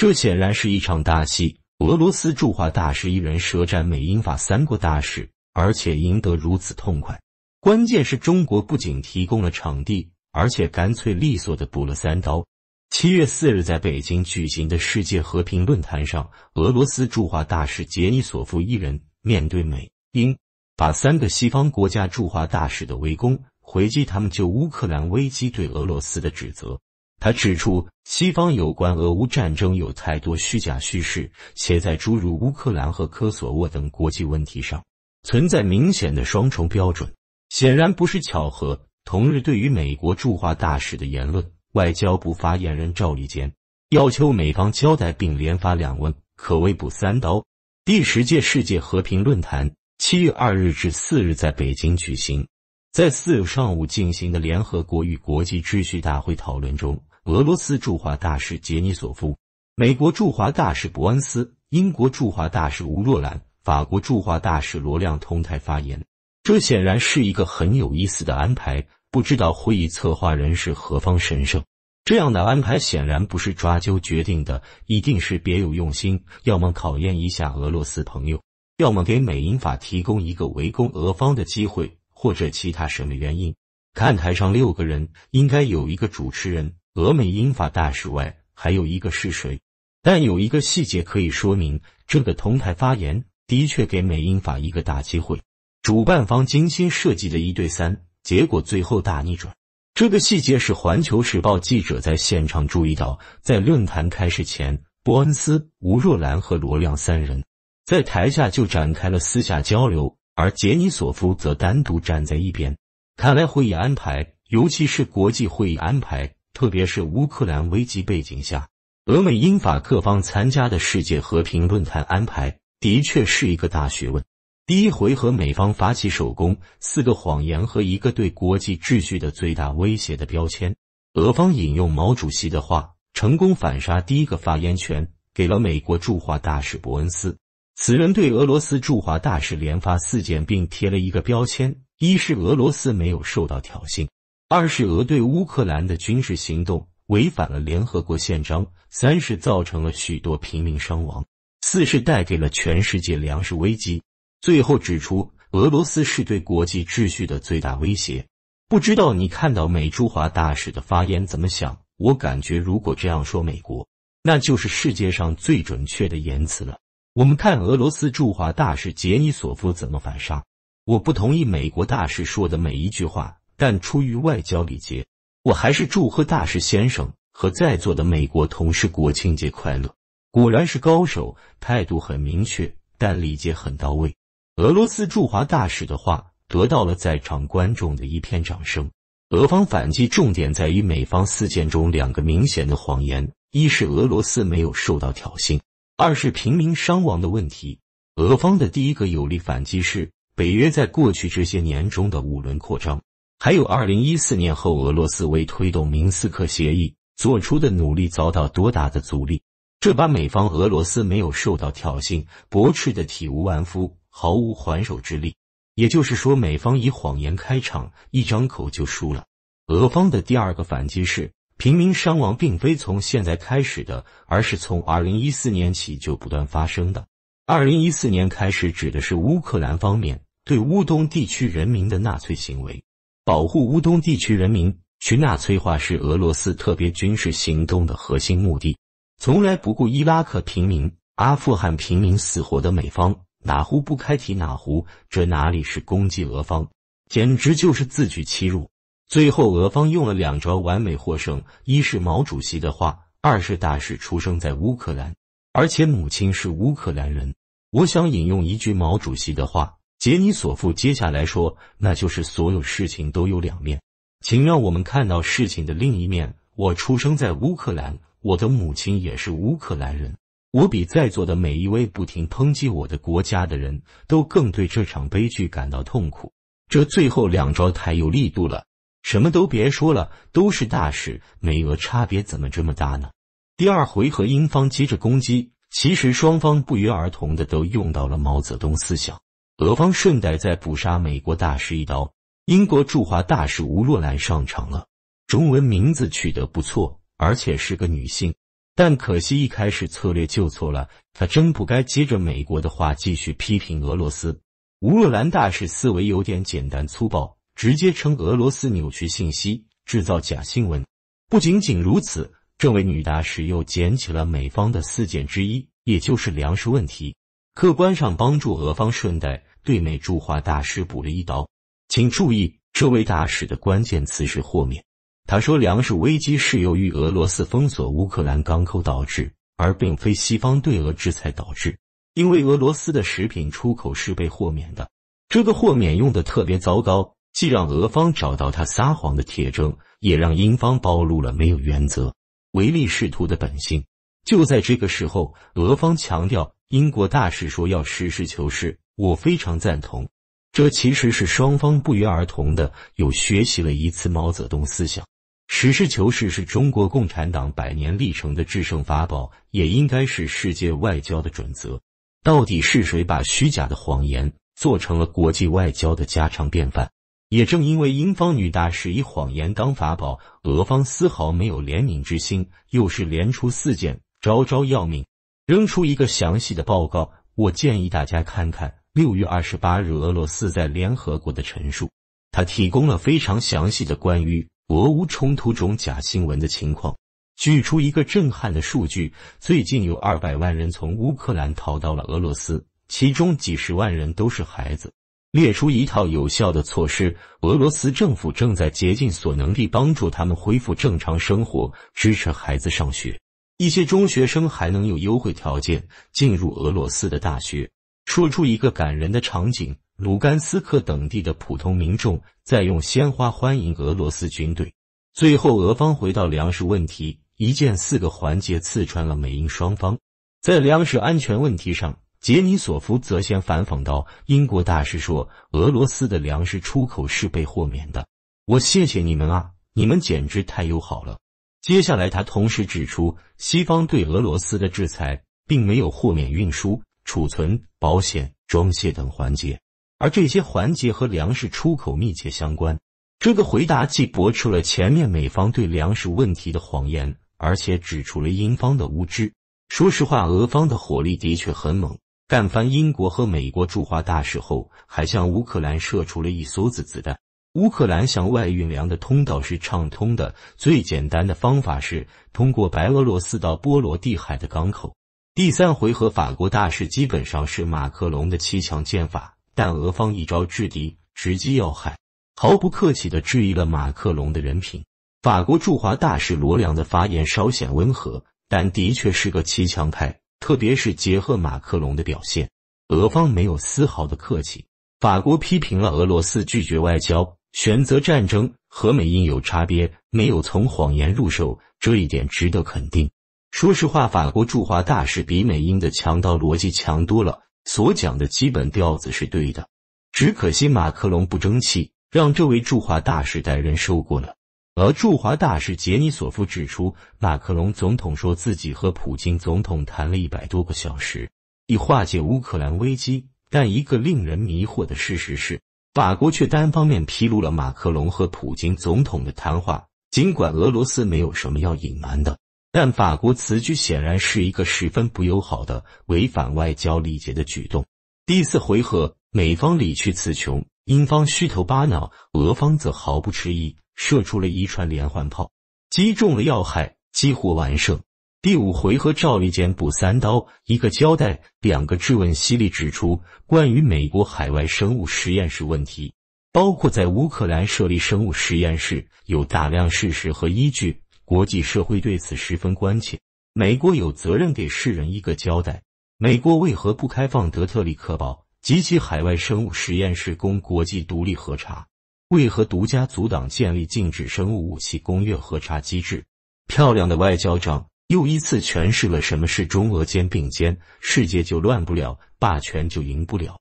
这显然是一场大戏。俄罗斯驻华大使一人舌战美英法三国大使，而且赢得如此痛快。关键是中国不仅提供了场地，而且干脆利索的补了三刀。七月四日，在北京举行的世界和平论坛上，俄罗斯驻华大使杰尼索夫一人面对美英，把三个西方国家驻华大使的围攻回击，他们就乌克兰危机对俄罗斯的指责。他指出，西方有关俄乌战争有太多虚假叙事，且在诸如乌克兰和科索沃等国际问题上存在明显的双重标准，显然不是巧合。同日，对于美国驻华大使的言论，外交部发言人赵立坚要求美方交代，并连发两问，可谓补三刀。第十届世界和平论坛七月二日至四日在北京举行，在四日上午进行的联合国与国际秩序大会讨论中。俄罗斯驻华大使杰尼索夫、美国驻华大使伯恩斯、英国驻华大使吴若兰、法国驻华大使罗亮同台发言，这显然是一个很有意思的安排。不知道会议策划人是何方神圣？这样的安排显然不是抓阄决定的，一定是别有用心，要么考验一下俄罗斯朋友，要么给美英法提供一个围攻俄方的机会，或者其他什么原因。看台上六个人，应该有一个主持人。俄美英法大使外，还有一个是谁？但有一个细节可以说明，这个同台发言的确给美英法一个大机会。主办方精心设计的一对三，结果最后大逆转。这个细节是《环球时报》记者在现场注意到，在论坛开始前，波恩斯、吴若兰和罗亮三人在台下就展开了私下交流，而杰尼索夫则单独站在一边。看来会议安排，尤其是国际会议安排。特别是乌克兰危机背景下，俄美英法各方参加的世界和平论坛安排，的确是一个大学问。第一回合，美方发起首攻，四个谎言和一个对国际秩序的最大威胁的标签。俄方引用毛主席的话，成功反杀，第一个发言权给了美国驻华大使伯恩斯。此人对俄罗斯驻华大使连发四件，并贴了一个标签：一是俄罗斯没有受到挑衅。二是俄对乌克兰的军事行动违反了联合国宪章；三是造成了许多平民伤亡；四是带给了全世界粮食危机。最后指出，俄罗斯是对国际秩序的最大威胁。不知道你看到美驻华大使的发言怎么想？我感觉如果这样说美国，那就是世界上最准确的言辞了。我们看俄罗斯驻华大使杰尼索夫怎么反杀：我不同意美国大使说的每一句话。但出于外交礼节，我还是祝贺大使先生和在座的美国同事国庆节快乐。果然是高手，态度很明确，但礼节很到位。俄罗斯驻华大使的话得到了在场观众的一片掌声。俄方反击重点在于美方事件中两个明显的谎言：一是俄罗斯没有受到挑衅；二是平民伤亡的问题。俄方的第一个有力反击是北约在过去这些年中的五轮扩张。还有二零一四年后，俄罗斯为推动明斯克协议做出的努力遭到多大的阻力？这把美方、俄罗斯没有受到挑衅、驳斥的体无完肤，毫无还手之力。也就是说，美方以谎言开场，一张口就输了。俄方的第二个反击是：平民伤亡并非从现在开始的，而是从二零一四年起就不断发生的。二零一四年开始指的是乌克兰方面对乌东地区人民的纳粹行为。保护乌东地区人民，去纳粹化是俄罗斯特别军事行动的核心目的，从来不顾伊拉克平民、阿富汗平民死活的美方，哪壶不开提哪壶，这哪里是攻击俄方，简直就是自取其辱。最后，俄方用了两招完美获胜：一是毛主席的话，二是大使出生在乌克兰，而且母亲是乌克兰人。我想引用一句毛主席的话。杰尼索夫接下来说：“那就是所有事情都有两面，请让我们看到事情的另一面。”我出生在乌克兰，我的母亲也是乌克兰人。我比在座的每一位不停抨击我的国家的人都更对这场悲剧感到痛苦。这最后两招太有力度了！什么都别说了，都是大事。美俄差别怎么这么大呢？第二回合，英方接着攻击。其实双方不约而同的都用到了毛泽东思想。俄方顺带再补杀美国大使一刀。英国驻华大使吴若兰上场了，中文名字取得不错，而且是个女性。但可惜一开始策略就错了，她真不该接着美国的话继续批评俄罗斯。吴若兰大使思维有点简单粗暴，直接称俄罗斯扭曲信息，制造假新闻。不仅仅如此，这位女大使又捡起了美方的四件之一，也就是粮食问题，客观上帮助俄方顺带。对美驻华大使补了一刀，请注意，这位大使的关键词是豁免。他说，粮食危机是由于俄罗斯封锁乌克兰港口导致，而并非西方对俄制裁导致。因为俄罗斯的食品出口是被豁免的。这个豁免用的特别糟糕，既让俄方找到他撒谎的铁证，也让英方暴露了没有原则、唯利是图的本性。就在这个时候，俄方强调，英国大使说要实事求是。我非常赞同，这其实是双方不约而同的，又学习了一次毛泽东思想。实事求是是中国共产党百年历程的制胜法宝，也应该是世界外交的准则。到底是谁把虚假的谎言做成了国际外交的家常便饭？也正因为英方女大使以谎言当法宝，俄方丝毫没有怜悯之心，又是连出四件，招招要命，扔出一个详细的报告。我建议大家看看。六月二十八日，俄罗斯在联合国的陈述，他提供了非常详细的关于俄乌冲突中假新闻的情况，举出一个震撼的数据：最近有二百万人从乌克兰逃到了俄罗斯，其中几十万人都是孩子。列出一套有效的措施，俄罗斯政府正在竭尽所能地帮助他们恢复正常生活，支持孩子上学，一些中学生还能有优惠条件进入俄罗斯的大学。说出一个感人的场景：卢甘斯克等地的普通民众在用鲜花欢迎俄罗斯军队。最后，俄方回到粮食问题，一箭四个环节刺穿了美英双方。在粮食安全问题上，杰尼索夫则先反讽道：“英国大使说：“俄罗斯的粮食出口是被豁免的。”我谢谢你们啊，你们简直太友好了。接下来，他同时指出，西方对俄罗斯的制裁并没有豁免运输。储存、保险、装卸等环节，而这些环节和粮食出口密切相关。这个回答既驳斥了前面美方对粮食问题的谎言，而且指出了英方的无知。说实话，俄方的火力的确很猛。干翻英国和美国驻华大使后，还向乌克兰射出了一梭子子弹。乌克兰向外运粮的通道是畅通的，最简单的方法是通过白俄罗斯到波罗的海的港口。第三回合，法国大势基本上是马克龙的七强剑法，但俄方一招制敌，直击要害，毫不客气的质疑了马克龙的人品。法国驻华大使罗良的发言稍显温和，但的确是个七强派。特别是结合马克龙的表现，俄方没有丝毫的客气。法国批评了俄罗斯拒绝外交，选择战争，和美英有差别，没有从谎言入手，这一点值得肯定。说实话，法国驻华大使比美英的强盗逻辑强多了，所讲的基本调子是对的。只可惜马克龙不争气，让这位驻华大使代人受过了。而驻华大使杰尼索夫指出，马克龙总统说自己和普京总统谈了一百多个小时，以化解乌克兰危机。但一个令人迷惑的事实是，法国却单方面披露了马克龙和普京总统的谈话，尽管俄罗斯没有什么要隐瞒的。但法国此举显然是一个十分不友好的、违反外交礼节的举动。第四回合，美方理屈词穷，英方虚头巴脑，俄方则毫不迟疑，射出了一串连环炮，击中了要害，几乎完胜。第五回合，赵立坚补三刀：一个交代，两个质问，犀利指出，关于美国海外生物实验室问题，包括在乌克兰设立生物实验室，有大量事实和依据。国际社会对此十分关切，美国有责任给世人一个交代。美国为何不开放德特里克堡及其海外生物实验室供国际独立核查？为何独家阻挡建立禁止生物武器攻略核查机制？漂亮的外交长又一次诠释了什么是中俄肩并肩，世界就乱不了，霸权就赢不了。